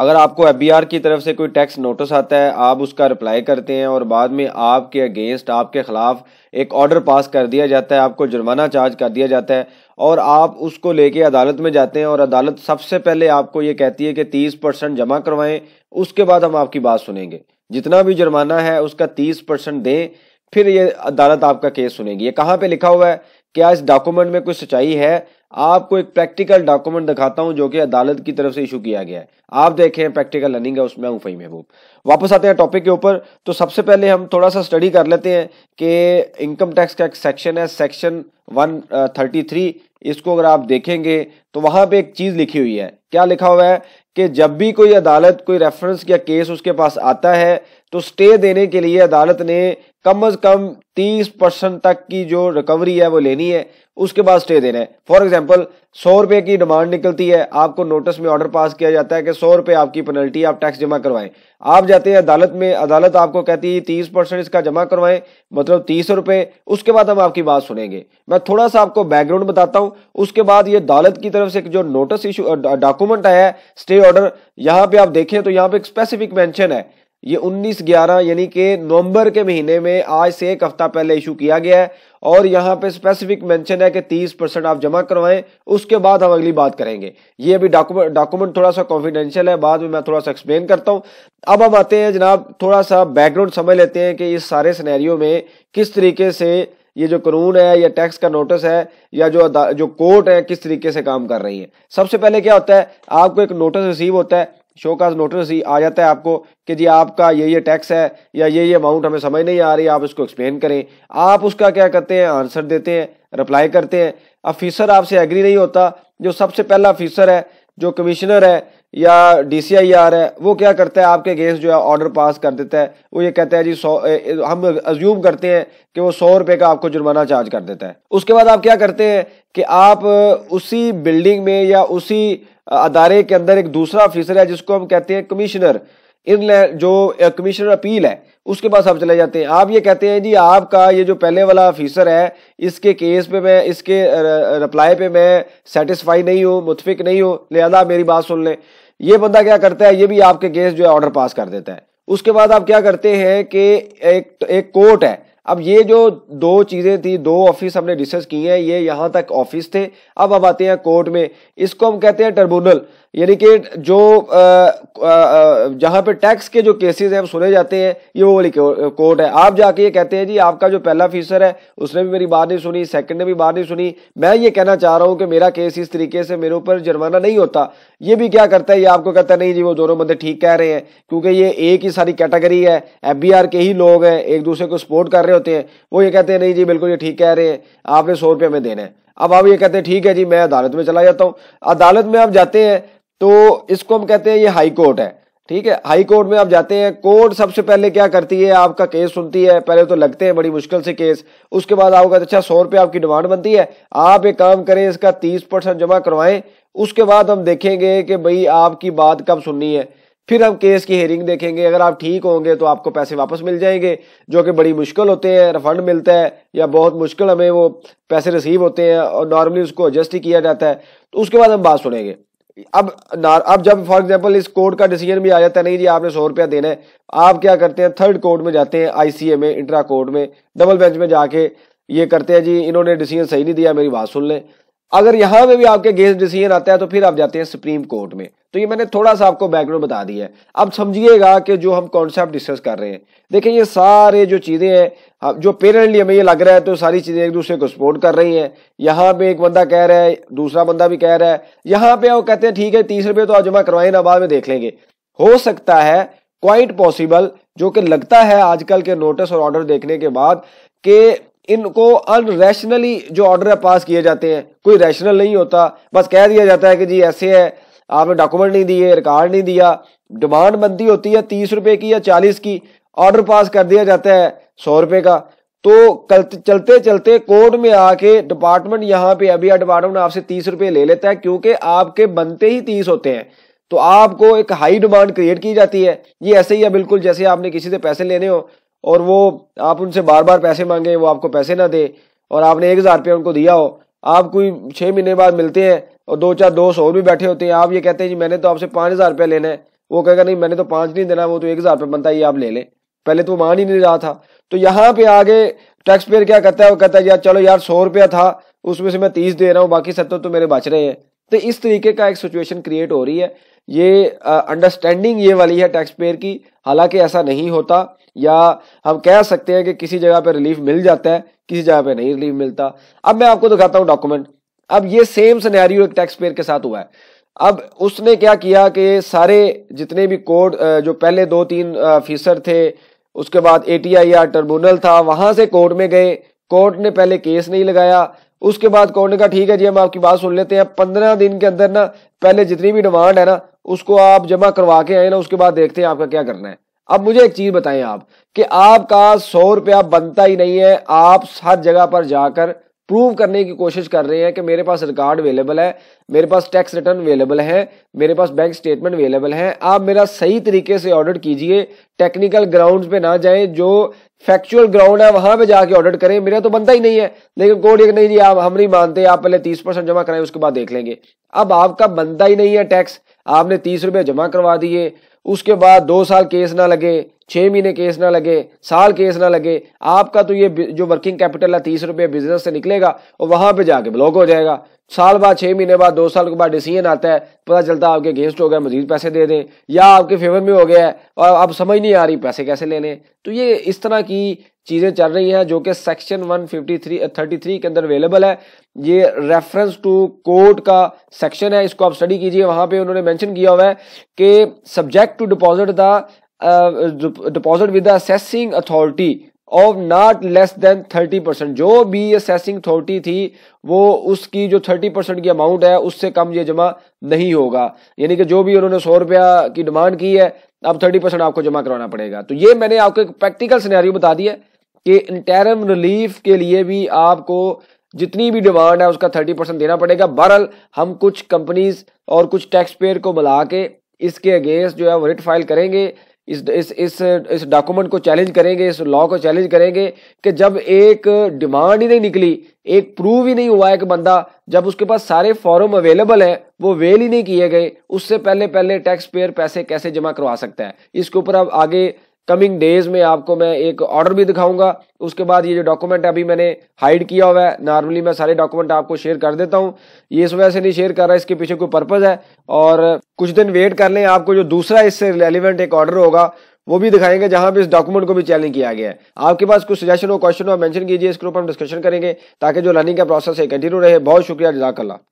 अगर आपको एफ की तरफ से कोई टैक्स नोटिस आता है आप उसका रिप्लाई करते हैं और बाद में आपके अगेंस्ट आपके ख़िलाफ़ एक ऑर्डर पास कर दिया जाता है आपको जुर्माना चार्ज कर दिया जाता है और आप उसको लेके अदालत में जाते हैं और अदालत सबसे पहले आपको ये कहती है कि तीस परसेंट जमा करवाएं उसके बाद हम आपकी बात सुनेंगे जितना भी जुर्माना है उसका तीस परसेंट दें फिर ये अदालत आपका केस सुनेगी ये कहाँ पर लिखा हुआ है क्या इस डॉक्यूमेंट में कुछ सच्चाई है आपको एक प्रैक्टिकल डॉक्यूमेंट दिखाता हूं जो कि अदालत की तरफ से इशू किया गया है आप देखें प्रैक्टिकल लर्निंग है उसमें उफई महबूब वापस आते हैं टॉपिक के ऊपर तो सबसे पहले हम थोड़ा सा स्टडी कर लेते हैं कि इनकम टैक्स का एक सेक्शन है सेक्शन वन थर्टी थ्री इसको अगर आप देखेंगे तो वहां पे एक चीज लिखी हुई है क्या लिखा हुआ है कि जब भी कोई अदालत कोई रेफरेंस या केस उसके पास आता है तो स्टे देने के लिए अदालत ने कम अज कम तीस परसेंट तक की जो रिकवरी है वो लेनी है उसके बाद स्टे देना है फॉर एग्जाम्पल सौ रुपये की डिमांड निकलती है आपको नोटिस में ऑर्डर पास किया जाता है कि सौ रुपये आपकी पेनल्टी आप टैक्स जमा करवाएं आप जाते हैं अदालत में अदालत आपको कहती है तीस परसेंट इसका जमा करवाएं मतलब तीस रुपये उसके बाद हम आपकी बात सुनेंगे मैं थोड़ा सा आपको बैकग्राउंड बताता हूँ उसके बाद ये अदालत की तरफ से जो नोटिस इशू डॉक्यूमेंट आया है स्टे ऑर्डर यहाँ पे आप देखें तो यहाँ पे एक स्पेसिफिक मैंशन है ये 19 ग्यारह यानी कि नवंबर के महीने में आज से एक हफ्ता पहले इशू किया गया है और यहाँ पे स्पेसिफिक मेंशन है कि 30 परसेंट आप जमा करवाएं उसके बाद हम अगली बात करेंगे ये अभी डॉक्यूमेंट डॉक्यूमेंट थोड़ा सा कॉन्फिडेंशियल है बाद में मैं थोड़ा सा एक्सप्लेन करता हूँ अब हम आते हैं जनाब थोड़ा सा बैकग्राउंड समझ लेते हैं कि इस सारे सिनेरियो में किस तरीके से ये जो कानून है या टैक्स का नोटिस है या जो जो कोर्ट है किस तरीके से काम कर रही है सबसे पहले क्या होता है आपको एक नोटिस रिसीव होता है शो का नोटिस ही आ जाता है आपको कि जी आपका ये ये टैक्स है या ये ये अमाउंट हमें समझ नहीं आ रही आप इसको एक्सप्लेन करें आप उसका क्या करते हैं आंसर देते हैं रिप्लाई करते हैं ऑफिसर आपसे एग्री नहीं होता जो सबसे पहला ऑफिसर है जो कमिश्नर है या डी सी आई आर है वो क्या करता है आपके अगेंस्ट जो है ऑर्डर पास कर देता है वो ये कहता है जी सौ हम अज्यूम करते हैं कि वो सौ रुपये का आपको जुर्माना चार्ज कर देता है उसके बाद आप क्या करते हैं कि आप उसी बिल्डिंग में या उसी अदारे के अंदर एक दूसरा ऑफिसर है जिसको हम कहते हैं कमिश्नर इन जो कमिश्नर अपील है उसके पास आप चले जाते हैं आप ये कहते हैं जी आपका ये जो पहले वाला ऑफिसर है इसके केस पे मैं इसके रिप्लाई पे मैं सेटिस्फाई नहीं हूँ मुतफिक नहीं हूँ लिहाजा मेरी बात सुन लें ये बंदा क्या करता है ये भी आपके केस जो है ऑर्डर पास कर देता है उसके बाद आप क्या करते हैं कि एक एक कोर्ट है अब ये जो दो चीज़ें थी दो ऑफिस हमने डिस्कस की हैं ये यहाँ तक ऑफिस थे अब हम आते हैं कोर्ट में इसको हम कहते हैं ट्रिब्यूनल यानी कि जो जहां पे टैक्स के जो केसेस हैं सुने जाते हैं ये वो वाली कोर्ट है आप जाके ये कहते हैं जी आपका जो पहला फीसर है उसने भी मेरी बात नहीं सुनी सेकंड ने भी बात नहीं सुनी मैं ये कहना चाह रहा हूँ कि मेरा केस इस तरीके से मेरे ऊपर जुर्माना नहीं होता ये भी क्या करता है ये आपको कहता है नहीं जी वो दोनों बंदे ठीक कह रहे हैं क्योंकि ये एक ही सारी कैटेगरी है एफ के ही लोग हैं एक दूसरे को सपोर्ट कर रहे होते हैं वो ये कहते हैं नहीं जी बिल्कुल ये ठीक कह रहे हैं आपने सौ रुपये में देना है अब आप ये कहते हैं ठीक है जी मैं अदालत में चला जाता हूँ अदालत में आप जाते हैं तो इसको हम कहते हैं ये हाई कोर्ट है ठीक है हाई कोर्ट में आप जाते हैं कोर्ट सबसे पहले क्या करती है आपका केस सुनती है पहले तो लगते हैं बड़ी मुश्किल से केस उसके बाद आपका अच्छा सौ रुपये आपकी डिमांड बनती है आप एक काम करें इसका तीस परसेंट जमा करवाएं उसके बाद हम देखेंगे कि भाई आपकी बात कब सुननी है फिर हम केस की हेयरिंग देखेंगे अगर आप ठीक होंगे तो आपको पैसे वापस मिल जाएंगे जो कि बड़ी मुश्किल होते हैं रिफंड मिलता है या बहुत मुश्किल हमें वो पैसे रिसीव होते हैं और नॉर्मली उसको एडजस्ट ही किया जाता है तो उसके बाद हम बात सुनेंगे अब अब जब फॉर एग्जांपल इस कोर्ट का डिसीजन भी आ जाता है नहीं जी आपने सौ रुपया देना है आप क्या करते हैं थर्ड कोर्ट में जाते हैं आईसीए में इंट्रा कोर्ट में डबल बेंच में जाके ये करते हैं जी इन्होंने डिसीजन सही नहीं दिया मेरी बात सुन लें अगर यहाँ में भी आपके गेस्ट डिसीजन आता है तो फिर आप जाते हैं सुप्रीम कोर्ट में तो ये मैंने थोड़ा सा आपको बैकग्राउंड बता दिया है अब समझिएगा कि जो हम कॉन्सेप्ट डिस्कस कर रहे हैं देखिए ये सारे जो चीज़ें हैं हाँ, जो पेरेंटली हमें ये लग रहा है तो सारी चीज़ें एक दूसरे को सपोर्ट कर रही हैं यहाँ पे एक बंदा कह रहा है दूसरा बंदा भी कह रहा है यहाँ पे वो कहते हैं ठीक है तीस रुपये तो आज जमा करवाए ना बाद में देख लेंगे हो सकता है क्वाइट पॉसिबल जो कि लगता है आजकल के नोटिस और ऑर्डर देखने के बाद कि इनको अनरेशनली जो ऑर्डर है पास किए जाते हैं कोई रैशनल नहीं होता बस कह दिया जाता है कि जी ऐसे है आपने डॉक्यूमेंट नहीं दिए रिकॉर्ड नहीं दिया डिमांड बनती होती है तीस रुपए की या चालीस की ऑर्डर पास कर दिया जाता है सौ रुपए का तो कल चलते चलते कोर्ट में आके डिपार्टमेंट यहाँ पे अभी डिपार्टमेंट आपसे तीस रुपए ले लेता है क्योंकि आपके बनते ही तीस होते हैं तो आपको एक हाई डिमांड क्रिएट की जाती है ये ऐसे ही है बिल्कुल जैसे आपने किसी से पैसे लेने हो और वो आप उनसे बार बार पैसे मांगे वो आपको पैसे ना दे और आपने एक हजार रुपया उनको दिया हो आप कोई छह महीने बाद मिलते हैं और दो चार दोस्त और भी बैठे होते हैं आप ये कहते हैं जी मैंने तो आपसे पाँच हज़ार रुपया लेना है वो कहेगा नहीं मैंने तो पाँच नहीं देना वो तो एक हज़ार बनता है ये आप ले लें पहले तो मान ही नहीं रहा था तो यहाँ पे आगे टैक्स पेयर क्या करता है वो कहता है यार चलो यार सौ रुपया था उसमें से मैं तीस दे रहा हूँ बाकी सत्तर तो, तो मेरे बच रहे हैं तो इस तरीके का एक सिचुएशन क्रिएट हो रही है ये अंडरस्टैंडिंग ये वाली है टैक्स पेयर की हालांकि ऐसा नहीं होता या हम कह सकते हैं कि किसी जगह पे रिलीफ मिल जाता है किसी जगह पे नहीं रिलीफ मिलता अब मैं आपको दिखाता हूँ डॉक्यूमेंट अब ये सेम सिनेरियो एक टैक्स पेयर के साथ हुआ है अब उसने क्या किया कि सारे जितने भी कोड जो पहले दो तीन फीसर थे उसके बाद A T I R tribunal था वहां से कोर्ट में गए कोर्ट ने पहले केस नहीं लगाया उसके बाद कोर्ट ने कहा ठीक है जी हम आपकी बात सुन लेते हैं पंद्रह दिन के अंदर ना पहले जितनी भी डिमांड है ना उसको आप जमा करवा के आए ना उसके बाद देखते हैं आपका क्या करना है अब मुझे एक चीज बताएं आप कि आपका सौ रुपया बनता ही नहीं है आप हर जगह पर जाकर प्रूव करने की कोशिश कर रहे हैं कि मेरे पास रिकॉर्ड अवेलेबल है मेरे पास टैक्स रिटर्न अवेलेबल है मेरे पास बैंक स्टेटमेंट अवेलेबल है आप मेरा सही तरीके से ऑडिट कीजिए टेक्निकल ग्राउंड पे ना जाए जो फैक्चुअल ग्राउंड है वहां पे जाके ऑडिट करें मेरा तो बनता ही नहीं है लेकिन कोर्ट ये नहीं जी आप हम नहीं मानते आप पहले तीस परसेंट जमा कराएं उसके बाद देख लेंगे अब आपका बनता ही नहीं है टैक्स आपने तीस रुपये जमा करवा दिए उसके बाद दो साल केस ना लगे छः महीने केस ना लगे साल केस ना लगे आपका तो ये जो वर्किंग कैपिटल है तीस रुपये बिजनेस से निकलेगा और वहाँ पे जाके ब्लॉक हो जाएगा साल बाद छः महीने बाद दो साल के बाद डिसीजन आता है पता चलता है आपके अगेंस्ट हो गया मजीद पैसे दे दें या आपके फेवर में हो गया है और अब समझ नहीं आ रही पैसे कैसे लेने तो ये इस तरह की चीज़ें चल रही हैं जो कि सेक्शन 153 33 के अंदर अवेलेबल है ये रेफरेंस टू कोर्ट का सेक्शन है इसको आप स्टडी कीजिए वहाँ पे उन्होंने मेंशन किया हुआ है कि subject to deposit the deposit with assessing authority of not less than thirty percent जो भी असेसिंग अथॉरिटी थी वो उसकी जो थर्टी परसेंट की अमाउंट है उससे कम ये जमा नहीं होगा यानी कि जो भी उन्होंने सौ रुपया की डिमांड की है अब थर्टी परसेंट आपको जमा करवाना पड़ेगा तो ये मैंने आपको एक प्रैक्टिकल सिनेरियो बता दिया कि इंटरम रिलीफ के लिए भी आपको जितनी भी डिमांड है उसका थर्टी परसेंट देना पड़ेगा बहरहाल हम कुछ कंपनीज और कुछ टैक्स पेयर को मिला के इसके अगेंस्ट जो है वो रिट फाइल करेंगे इस इस इस इस डॉक्यूमेंट को चैलेंज करेंगे इस लॉ को चैलेंज करेंगे कि जब एक डिमांड ही नहीं निकली एक प्रूव ही नहीं हुआ है कि बंदा जब उसके पास सारे फॉर्म अवेलेबल है वो वेल ही नहीं किए गए उससे पहले पहले टैक्स पेयर पैसे कैसे जमा करवा सकता है इसके ऊपर अब आगे कमिंग डेज में आपको मैं एक ऑर्डर भी दिखाऊंगा उसके बाद ये जो डॉक्यूमेंट अभी मैंने हाइड किया हुआ है नॉर्मली मैं सारे डॉक्यूमेंट आपको शेयर कर देता हूँ ये इस वजह से नहीं शेयर कर रहा इसके पीछे कोई पर्पज है और कुछ दिन वेट कर लें आपको जो दूसरा इससे रेलिवेंट एक ऑर्डर होगा वो भी दिखाएंगे जहां पे इस डॉक्यूमेंट को भी चैलेंज किया गया है आपके पास कुछ सजेशन हो क्वेश्चन हो मेंशन कीजिए इसके ऊपर हम डिस्कशन करेंगे ताकि जो लर्निंग का प्रोसेस है कंटिन्यू रहे बहुत शुक्रिया जजाकला